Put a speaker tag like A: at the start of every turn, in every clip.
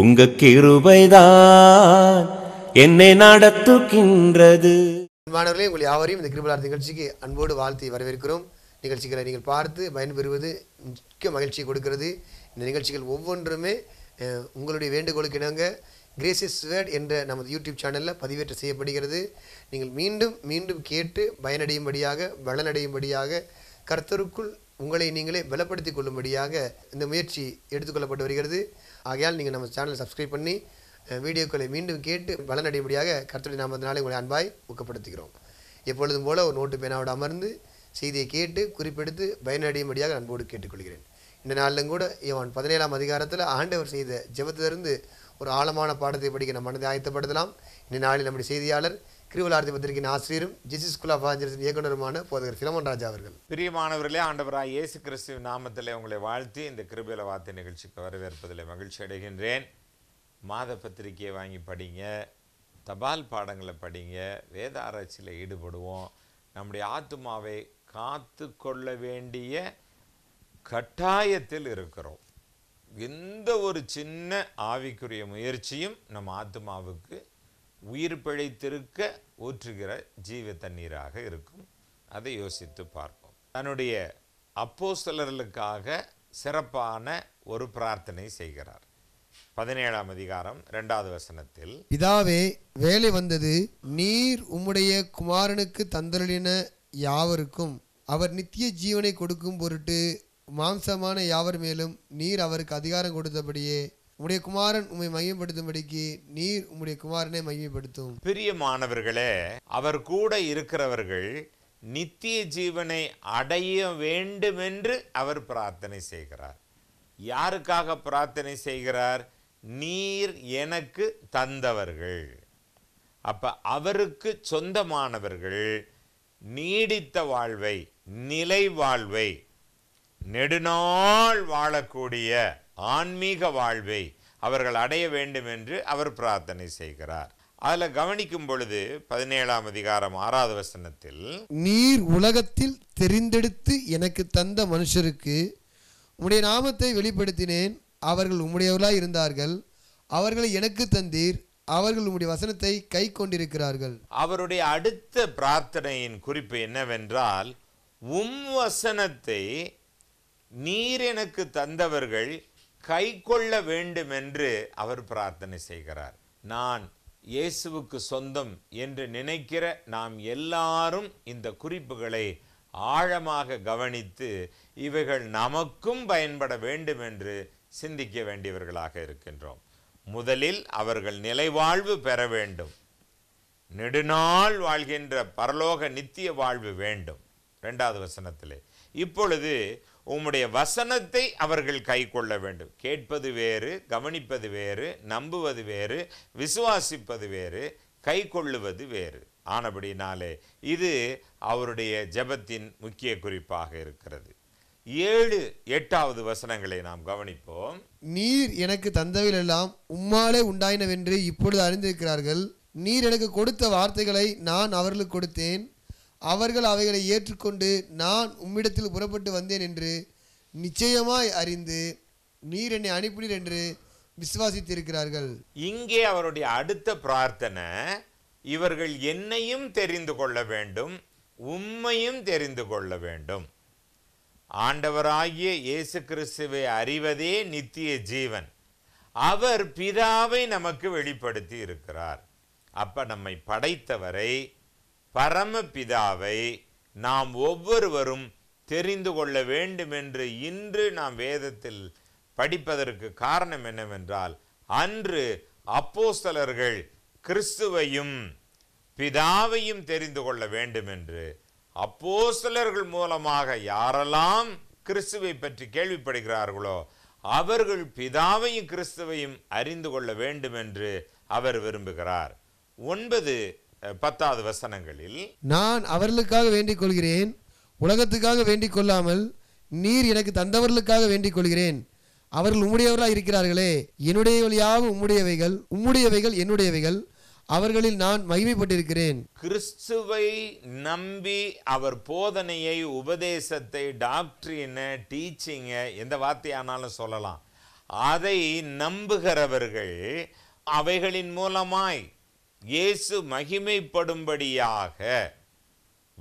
A: உங்க கிருபைதான் என்னை நடத்துகின்றது
B: மாணவர்களே உங்கள் யாவரையும் இந்த கிருபலார் நிகழ்ச்சிக்கு அன்போடு வாழ்த்தி வரவேற்கிறோம் நிகழ்ச்சிகளை நீங்கள் பார்த்து பயன்பெறுவது முக்கிய மகிழ்ச்சி கொடுக்கிறது இந்த நிகழ்ச்சிகள் ஒவ்வொன்றுமே உங்களுடைய வேண்டுகோளுக்கு இணங்க கிரேசிஸ் வேர்ட் என்ற நமது யூடியூப் சேனலில் பதிவேற்றம் செய்யப்படுகிறது நீங்கள் மீண்டும் மீண்டும் கேட்டு பயனடையும்படியாக வளனடையும்படியாக கர்த்தருக்குள் உங்களை நீங்களே பலப்படுத்தி கொள்ளும்படியாக இந்த முயற்சி எடுத்துக்கொள்ளப்பட்டு வருகிறது ஆகையால் நீங்கள் நம்ம சேனலை சப்ஸ்கிரைப் பண்ணி வீடியோக்களை மீண்டும் கேட்டு பலனடையும்படியாக கருத்துடைய நாமத்தினாலே உங்களை அன்பாய் ஊக்கப்படுத்துகிறோம் எப்பொழுதும் போல ஒரு நோட்டு பேனாவோடு அமர்ந்து செய்தியை கேட்டு குறிப்பெடுத்து பயனடையும்படியாக அன்போடு கேட்டுக்கொள்கிறேன் இந்த நாளிலும் கூட இவன் பதினேழாம் அதிகாரத்தில் ஆண்டவர் செய்த ஜெபத்திலிருந்து ஒரு ஆழமான பாடத்தை படிக்க நம் மனதை ஆயத்தப்படுத்தலாம் இந்த நாளில் நம்முடைய செய்தியாளர் கிரிவலார்த்தி பத்திரிகையின் ஆசிரியரும் ஜிசி ஸ்கூல் ஆஃப் ஆஞ்சலிசம் இயக்குநருமான போதகர் சிலமன் ராஜா அவர்கள்
A: பிரியமானவர்களே ஆண்டவராய் இயேசு கிறிஸ்துவ நாமத்தில் உங்களை வாழ்த்தி இந்த கிருபில வார்த்தை நிகழ்ச்சிக்கு வரவேற்பதில் மகிழ்ச்சி அடைகின்றேன் மாத பத்திரிகையை வாங்கி படிங்க தபால் பாடங்களை படிங்க வேத ஆராய்ச்சியில் ஈடுபடுவோம் நம்முடைய ஆத்மாவை காத்து கொள்ள வேண்டிய கட்டாயத்தில் இருக்கிறோம் எந்த ஒரு சின்ன ஆவிக்குரிய முயற்சியும் நம் ஆத்மாவுக்கு உயிர் பிழைத்திருக்க ஊற்றுகிற ஜீவ தண்ணீராக இருக்கும் அதை யோசித்து பார்ப்போம் தன்னுடைய அப்போ சிலர்களுக்காக சிறப்பான ஒரு பிரார்த்தனை செய்கிறார் பதினேழாம் அதிகாரம் இரண்டாவது வசனத்தில்
B: பிதாவே வேலை வந்தது நீர் உம்முடைய குமாரனுக்கு தந்தருளின யாவருக்கும் அவர் நித்திய ஜீவனை கொடுக்கும் பொருட்டு மாம்சமான யாவர் மேலும் நீர் அவருக்கு அதிகாரம் கொடுத்தபடியே உம்முடைய குமாரன் உம்மை மையப்படுத்தும்படிக்கு நீர் உம்முடைய குமாரனை மையப்படுத்தும்
A: பிரியமானவர்களே அவர் கூட இருக்கிறவர்கள் நித்திய ஜீவனை அடைய வேண்டுமென்று அவர் பிரார்த்தனை செய்கிறார் யாருக்காக பிரார்த்தனை செய்கிறார் நீர் எனக்கு தந்தவர்கள் அப்போ அவருக்கு சொந்தமானவர்கள் நீடித்த வாழ்வை நிலை வாழ்வை நெடுநாள் வாழக்கூடிய ஆன்மீக வாழ்வை அவர்கள் அடைய வேண்டும் என்று அவர் பிரார்த்தனை செய்கிறார் அதில் கவனிக்கும் பொழுது பதினேழாம் அதிகாரம் ஆறாவது வசனத்தில்
B: நீர் உலகத்தில் தெரிந்தெடுத்து எனக்கு தந்த மனுஷருக்கு உடைய நாமத்தை வெளிப்படுத்தினேன் அவர்கள் உம்முடையவர்களாக இருந்தார்கள் அவர்களை எனக்கு தந்தீர் அவர்கள் உம்முடைய வசனத்தை கை கொண்டிருக்கிறார்கள்
A: அவருடைய அடுத்த பிரார்த்தனையின் குறிப்பு என்னவென்றால் உம் வசனத்தை நீர் எனக்கு தந்தவர்கள் கை கொள்ள வேண்டும் என்று அவர் பிரார்த்தனை செய்கிறார் நான் இயேசுவுக்கு சொந்தம் என்று நினைக்கிற நாம் எல்லாரும் இந்த குறிப்புகளை ஆழமாக கவனித்து இவைகள் நமக்கும் பயன்பட வேண்டும் என்று சிந்திக்க வேண்டியவர்களாக இருக்கின்றோம் முதலில் அவர்கள் நிலைவாழ்வு பெற வேண்டும் நெடுநாள் வாழ்கின்ற பரலோக நித்திய வாழ்வு வேண்டும் ரெண்டாவது வசனத்திலே இப்பொழுது உம்முடைய வசனத்தை அவர்கள் கை கொள்ள வேண்டும் கேட்பது வேறு கவனிப்பது வேறு நம்புவது வேறு விசுவாசிப்பது வேறு கை கொள்ளுவது வேறு ஆனபடினாலே இது அவருடைய ஜபத்தின் முக்கிய குறிப்பாக இருக்கிறது ஏழு எட்டாவது வசனங்களை நாம் கவனிப்போம்
B: நீர் எனக்கு தந்தவையிலெல்லாம் எல்லாம் உம்மாலே உண்டாயினவென்று இப்பொழுது அறிந்திருக்கிறார்கள் நீர் எனக்கு கொடுத்த வார்த்தைகளை நான் அவர்களுக்கு கொடுத்தேன் அவர்கள் அவைகளை ஏற்றுக்கொண்டு நான் உம்மிடத்தில் புறப்பட்டு வந்தேன் என்று நிச்சயமாய் அறிந்து நீர் என்னை அனுப்பினீர் என்று விசுவாசித்திருக்கிறார்கள்
A: இங்கே அவருடைய அடுத்த பிரார்த்தனை இவர்கள் என்னையும் தெரிந்து கொள்ள வேண்டும் உம்மையும் தெரிந்து கொள்ள வேண்டும் ஆண்டவராகிய இயேசு கிறிஸ்துவை அறிவதே நித்திய ஜீவன் அவர் பிதாவை நமக்கு வெளிப்படுத்தி இருக்கிறார் அப்போ நம்மை படைத்தவரை பரமபிதாவை நாம் ஒவ்வொருவரும் தெரிந்து கொள்ள வேண்டும் என்று இன்று நாம் வேதத்தில் படிப்பதற்கு காரணம் என்னவென்றால் அன்று அப்போஸ்தலர்கள் கிறிஸ்துவையும் பிதாவையும் தெரிந்து கொள்ள வேண்டும் என்று அப்போஸ்தலர்கள் மூலமாக யாரெல்லாம் கிறிஸ்துவை பற்றி கேள்விப்படுகிறார்களோ அவர்கள் பிதாவையும் கிறிஸ்துவையும் அறிந்து கொள்ள வேண்டும் என்று அவர் விரும்புகிறார் ஒன்பது பத்தாவது வசனங்களில்
B: நான் அவர்களுக்காக வேண்டிக் கொள்கிறேன் உலகத்துக்காக வேண்டிக் கொள்ளாமல் நீர் எனக்கு தந்தவர்களுக்காக வேண்டிக் கொள்கிறேன் அவர்கள் உம்முடையவர்களாக இருக்கிறார்களே வழியாக உம்முடையவைகள் உம்முடையவைகள் என்னுடையவைகள் அவர்களில் நான் மகிமைப்பட்டிருக்கிறேன்
A: கிறிஸ்துவை நம்பி அவர் போதனையை உபதேசத்தை டாக்டரினை டீச்சிங்கை எந்த வார்த்தையானாலும் சொல்லலாம் அதை நம்புகிறவர்கள் அவைகளின் மூலமாய் இயேசு மகிமைப்படும்படியாக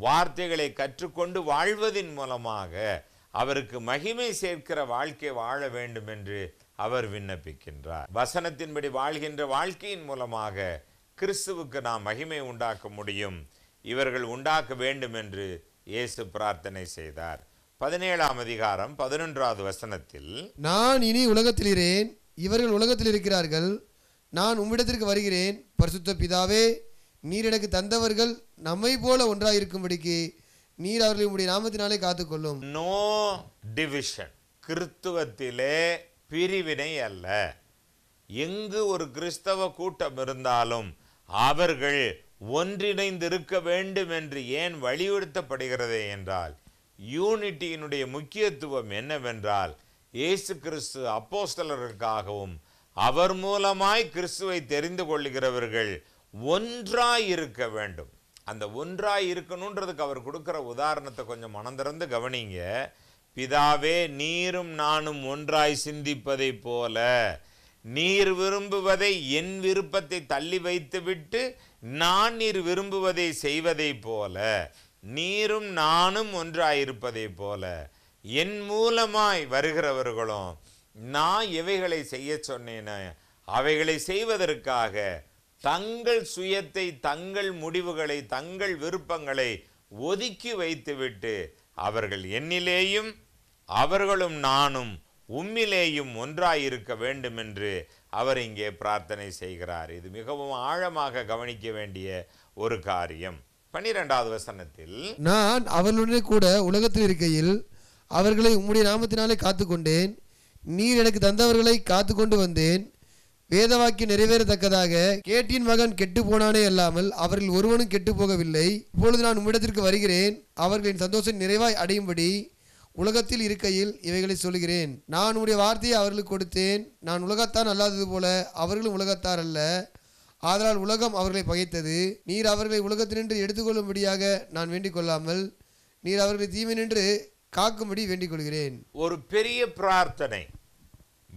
A: வார்த்தைகளை கற்றுக்கொண்டு வாழ்வதின் மூலமாக அவருக்கு மகிமை சேர்க்கிற வாழ்க்கை வாழ வேண்டும் என்று அவர் விண்ணப்பிக்கின்றார் வசனத்தின்படி வாழ்கின்ற வாழ்க்கையின் மூலமாக கிறிஸ்துவுக்கு நாம் மகிமை உண்டாக்க முடியும் இவர்கள் உண்டாக்க வேண்டும் என்று இயேசு பிரார்த்தனை செய்தார் பதினேழாம் அதிகாரம் பதினொன்றாவது வசனத்தில்
B: நான் இனி உலகத்தில் இருக்கிறேன் இவர்கள் உலகத்தில் இருக்கிறார்கள் நான் உம்மிடத்திற்கு வருகிறேன் பரிசுத்த பிதாவே நீர் எனக்கு தந்தவர்கள் நம்மை போல ஒன்றாயிருக்கும்படிக்கு நீர் அவர்களை உடைய நாமத்தினாலே காத்துக்கொள்ளும் நோ
A: டிவிஷன் கிறிஸ்துவத்திலே பிரிவினை அல்ல எங்கு ஒரு கிறிஸ்தவ கூட்டம் இருந்தாலும் அவர்கள் ஒன்றிணைந்து இருக்க வேண்டும் என்று ஏன் வலியுறுத்தப்படுகிறது என்றால் யூனிட்டியினுடைய முக்கியத்துவம் என்னவென்றால் இயேசு கிறிஸ்து அப்போஸ்தலருக்காகவும் அவர் மூலமாய் கிறிஸ்துவை தெரிந்து கொள்ளுகிறவர்கள் ஒன்றாய் இருக்க வேண்டும் அந்த ஒன்றாய் இருக்கணுன்றதுக்கு அவர் கொடுக்குற உதாரணத்தை கொஞ்சம் மனந்திறந்து கவனிங்க பிதாவே நீரும் நானும் ஒன்றாய் சிந்திப்பதை போல நீர் விரும்புவதை என் விருப்பத்தை தள்ளி வைத்துவிட்டு நான் நீர் விரும்புவதை செய்வதை போல நீரும் நானும் ஒன்றாயிருப்பதை போல என் மூலமாய் வருகிறவர்களும் நான் எவைகளை செய்ய சொன்னேன் அவைகளை செய்வதற்காக தங்கள் சுயத்தை தங்கள் முடிவுகளை தங்கள் விருப்பங்களை ஒதுக்கி வைத்துவிட்டு அவர்கள் என்னிலேயும் அவர்களும் நானும் உம்மிலேயும் ஒன்றாயிருக்க வேண்டும் என்று அவர் இங்கே பிரார்த்தனை செய்கிறார் இது மிகவும் ஆழமாக கவனிக்க வேண்டிய ஒரு காரியம் பன்னிரெண்டாவது வசனத்தில்
B: நான் அவர்களுடனே கூட உலகத்தில் இருக்கையில் அவர்களை உம்முடைய நாமத்தினாலே காத்துக்கொண்டேன் நீர் எனக்கு தந்தவர்களை காத்து கொண்டு வந்தேன் வேதவாக்கி நிறைவேறத்தக்கதாக கேட்டின் மகன் கெட்டு போனானே அல்லாமல் அவர்கள் ஒருவனும் கெட்டு போகவில்லை இப்பொழுது நான் உம்மிடத்திற்கு வருகிறேன் அவர்களின் சந்தோஷம் நிறைவாய் அடையும்படி உலகத்தில் இருக்கையில் இவைகளை சொல்கிறேன் நான் உடைய வார்த்தையை அவர்களுக்கு கொடுத்தேன் நான் உலகத்தான் அல்லாதது போல அவர்களும் உலகத்தார் அல்ல ஆதலால் உலகம் அவர்களை பகைத்தது நீர் அவர்களை உலகத்தினின்று எடுத்துக்கொள்ளும்படியாக நான் வேண்டிக் கொள்ளாமல் நீர் அவர்களை தீமை நின்று காக்கும்படி வேண்டிக் கொள்கிறேன் ஒரு பெரிய பிரார்த்தனை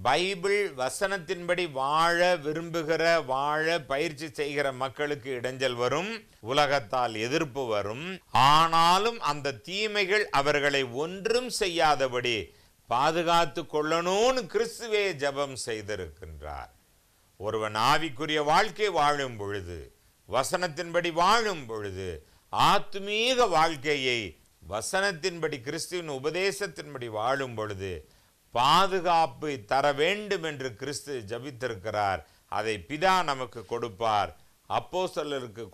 A: பைபிள் வசனத்தின்படி வாழ விரும்புகிற வாழ பயிற்சி செய்கிற மக்களுக்கு இடைஞ்சல் வரும் உலகத்தால் எதிர்ப்பு வரும் ஆனாலும் அந்த தீமைகள் அவர்களை ஒன்றும் செய்யாதபடி பாதுகாத்து கொள்ளணும்னு கிறிஸ்துவே ஜபம் செய்திருக்கின்றார் ஒருவன் ஆவிக்குரிய வாழ்க்கை வாழும் பொழுது வசனத்தின்படி வாழும் பொழுது ஆத்மீக வாழ்க்கையை வசனத்தின்படி கிறிஸ்துவின் உபதேசத்தின்படி வாழும் பொழுது பாதுகாப்பு தர வேண்டும் என்று கிறிஸ்து ஜபித்திருக்கிறார் அதை பிதா நமக்கு கொடுப்பார் அப்போ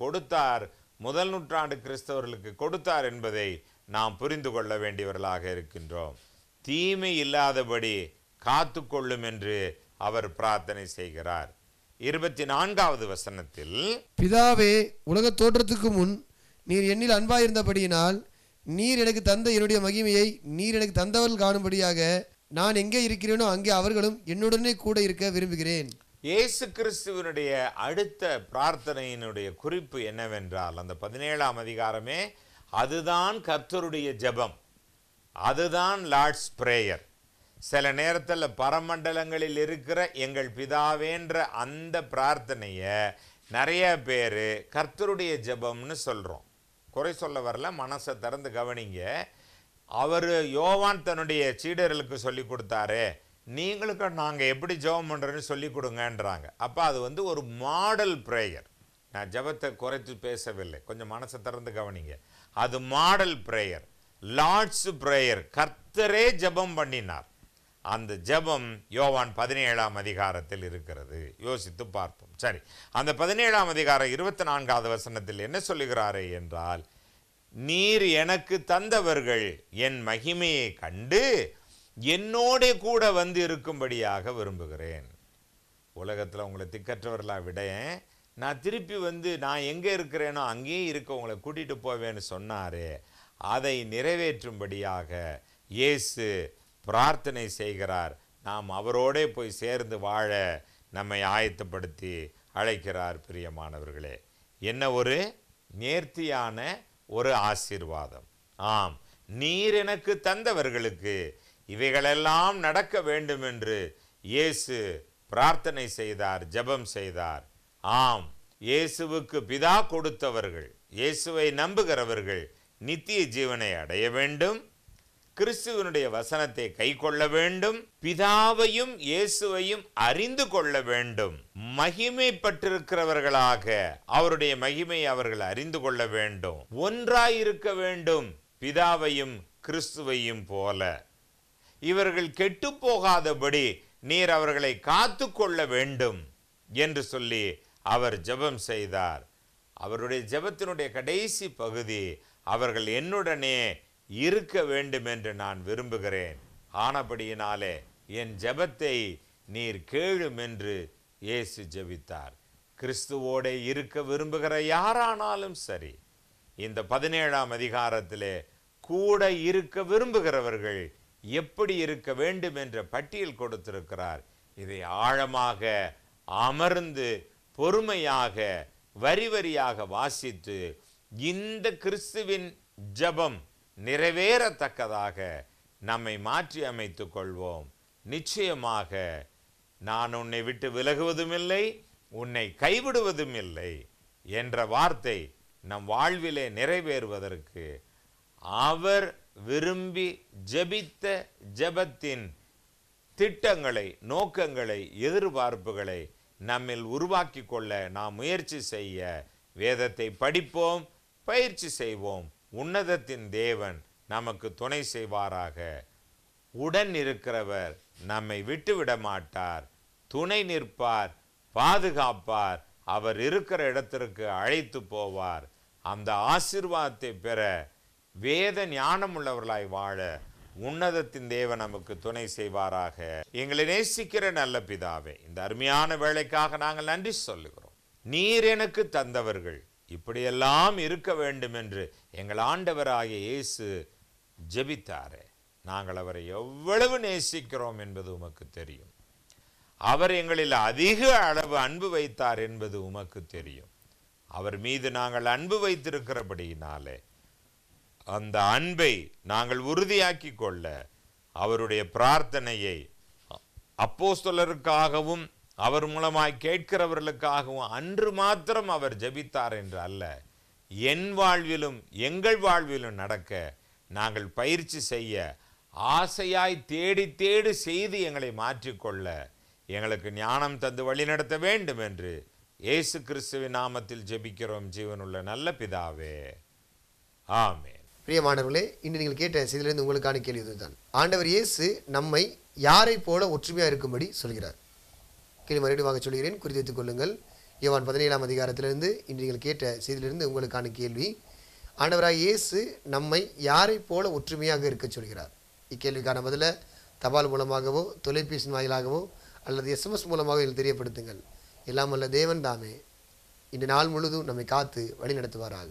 A: கொடுத்தார் முதல் நூற்றாண்டு கிறிஸ்தவர்களுக்கு கொடுத்தார் என்பதை நாம் புரிந்து கொள்ள வேண்டியவர்களாக இருக்கின்றோம் தீமை இல்லாதபடி காத்து கொள்ளும் என்று அவர் பிரார்த்தனை செய்கிறார் இருபத்தி நான்காவது வசனத்தில்
B: பிதாவே உலக தோற்றத்துக்கு முன் நீர் எண்ணில் அன்பாயிருந்தபடியினால் நீர் எனக்கு தந்த என்னுடைய மகிமையை நீர் எனக்கு தந்தவர்கள் காணும்படியாக நான் எங்கே இருக்கிறேனோ அங்கே அவர்களும் என்னுடனே கூட இருக்க விரும்புகிறேன்
A: இயேசு கிறிஸ்துவனுடைய அடுத்த பிரார்த்தனையினுடைய குறிப்பு என்னவென்றால் அந்த பதினேழாம் அதிகாரமே அதுதான் கர்த்தருடைய ஜபம் அதுதான் லார்ட்ஸ் பிரேயர் சில நேரத்தில் பரமண்டலங்களில் இருக்கிற எங்கள் பிதாவேன்ற அந்த பிரார்த்தனையை நிறைய பேர் கர்த்தருடைய ஜபம்னு சொல்கிறோம் குறை சொல்ல வரல மனசை திறந்து கவனிங்க அவர் யோவான் தன்னுடைய சீடர்களுக்கு சொல்லி கொடுத்தாரு நீங்களுக்கு நாங்கள் எப்படி ஜெபம் பண்ணுறேன்னு சொல்லி கொடுங்கன்றாங்க அப்போ அது வந்து ஒரு மாடல் ப்ரேயர் நான் ஜபத்தை குறைத்து பேசவில்லை கொஞ்சம் மனசை திறந்து கவனிங்க அது மாடல் ப்ரேயர் லார்ட்ஸ் ப்ரேயர் கர்த்தரே ஜபம் பண்ணினார் அந்த ஜபம் யோவான் பதினேழாம் அதிகாரத்தில் இருக்கிறது யோசித்து பார்ப்போம் சரி அந்த பதினேழாம் அதிகாரம் இருபத்தி நான்காவது வசனத்தில் என்ன சொல்லுகிறாரே என்றால் நீர் எனக்கு தந்தவர்கள் என் மகிமையை கண்டு என்னோட கூட வந்து இருக்கும்படியாக விரும்புகிறேன் உலகத்தில் உங்களை திக்கற்றவர்களாக விட நான் திருப்பி வந்து நான் எங்கே இருக்கிறேனோ அங்கேயே இருக்க உங்களை கூட்டிகிட்டு போவேன்னு சொன்னாரே அதை நிறைவேற்றும்படியாக இயேசு பிரார்த்தனை செய்கிறார் நாம் அவரோடே போய் சேர்ந்து வாழ நம்மை ஆயத்தப்படுத்தி அழைக்கிறார் பிரியமானவர்களே என்ன ஒரு நேர்த்தியான ஒரு ஆசீர்வாதம் ஆம் நீர் எனக்கு தந்தவர்களுக்கு இவைகளெல்லாம் நடக்க வேண்டும் என்று இயேசு பிரார்த்தனை செய்தார் ஜபம் செய்தார் ஆம் இயேசுவுக்கு பிதா கொடுத்தவர்கள் இயேசுவை நம்புகிறவர்கள் நித்திய ஜீவனை அடைய வேண்டும் கிறிஸ்துவனுடைய வசனத்தை கை கொள்ள வேண்டும் பிதாவையும் இயேசுவையும் அறிந்து கொள்ள வேண்டும் மகிமை பட்டிருக்கிறவர்களாக அவருடைய மகிமையை அவர்கள் அறிந்து கொள்ள வேண்டும் ஒன்றாயிருக்க வேண்டும் பிதாவையும் கிறிஸ்துவையும் போல இவர்கள் கெட்டு போகாதபடி நீர் அவர்களை காத்து கொள்ள வேண்டும் என்று சொல்லி அவர் ஜெபம் செய்தார் அவருடைய ஜெபத்தினுடைய கடைசி பகுதி அவர்கள் என்னுடனே இருக்க வேண்டும் என்று நான் விரும்புகிறேன் ஆனபடியினாலே என் ஜெபத்தை நீர் கேளும் என்று இயேசு ஜெபித்தார் கிறிஸ்துவோடே இருக்க விரும்புகிற யாரானாலும் சரி இந்த பதினேழாம் அதிகாரத்திலே கூட இருக்க விரும்புகிறவர்கள் எப்படி இருக்க வேண்டும் என்ற பட்டியல் கொடுத்திருக்கிறார் இதை ஆழமாக அமர்ந்து பொறுமையாக வரி வரியாக வாசித்து இந்த கிறிஸ்துவின் ஜபம் நிறைவேறத்தக்கதாக நம்மை மாற்றி அமைத்து கொள்வோம் நிச்சயமாக நான் உன்னை விட்டு விலகுவதும் இல்லை உன்னை கைவிடுவதும் இல்லை என்ற வார்த்தை நம் வாழ்விலே நிறைவேறுவதற்கு அவர் விரும்பி ஜபித்த ஜபத்தின் திட்டங்களை நோக்கங்களை எதிர்பார்ப்புகளை நம்மில் உருவாக்கி கொள்ள நாம் முயற்சி செய்ய வேதத்தை படிப்போம் பயிற்சி செய்வோம் உன்னதத்தின் தேவன் நமக்கு துணை செய்வாராக உடன் இருக்கிறவர் நம்மை விட்டுவிட மாட்டார் துணை நிற்பார் பாதுகாப்பார் அவர் இருக்கிற இடத்திற்கு அழைத்து போவார் அந்த ஆசிர்வாதத்தை பெற வேத ஞானம் உள்ளவர்களாய் வாழ உன்னதத்தின் தேவன் நமக்கு துணை செய்வாராக எங்களை நேசிக்கிற நல்ல பிதாவே இந்த அருமையான வேலைக்காக நாங்கள் நன்றி சொல்லுகிறோம் நீர் எனக்கு தந்தவர்கள் இப்படியெல்லாம் இருக்க வேண்டும் என்று எங்கள் ஆண்டவராக இயேசு ஜெபித்தாரே நாங்கள் அவரை எவ்வளவு நேசிக்கிறோம் என்பது உமக்கு தெரியும் அவர் எங்களில் அதிக அளவு அன்பு வைத்தார் என்பது உமக்கு தெரியும் அவர் மீது நாங்கள் அன்பு வைத்திருக்கிறபடியினாலே அந்த அன்பை நாங்கள் உறுதியாக்கி கொள்ள அவருடைய பிரார்த்தனையை அப்போஸ்தலருக்காகவும் அவர் மூலமாய் கேட்கிறவர்களுக்காகவும் அன்று மாத்திரம் அவர் ஜபித்தார் என்று அல்ல என் வாழ்விலும் எங்கள் வாழ்விலும் நடக்க நாங்கள் பயிற்சி செய்ய ஆசையாய் தேடி தேடி செய்து எங்களை மாற்றிக்கொள்ள எங்களுக்கு ஞானம் தந்து வழிநடத்த வேண்டும் என்று இயேசு கிறிஸ்துவின் நாமத்தில் ஜெபிக்கிறோம் ஜீவனுள்ள நல்ல பிதாவே ஆமே
B: பிரியமானவர்களே இன்று நீங்கள் கேட்ட செய்திலிருந்து உங்களுக்கான கேள்வி இதுதான் ஆண்டவர் இயேசு நம்மை யாரை போல ஒற்றுமையாக இருக்கும்படி சொல்கிறார் கீழே மறுபடியும் வாங்க சொல்கிறேன் குறித்து கொள்ளுங்கள் யோவான் பதினேழாம் அதிகாரத்திலிருந்து இன்று நீங்கள் கேட்ட செய்தியிலிருந்து உங்களுக்கான கேள்வி ஆண்டவராக இயேசு நம்மை யாரை போல ஒற்றுமையாக இருக்க சொல்கிறார் இக்கேள்விக்கான பதில தபால் மூலமாகவோ தொலைபேசி வாயிலாகவோ அல்லது எஸ்எம்எஸ் மூலமாக இதில் தெரியப்படுத்துங்கள் எல்லாம் அல்ல தேவன் தாமே இன்று நாள் முழுதும் நம்மை காத்து வழி நடத்துவாராக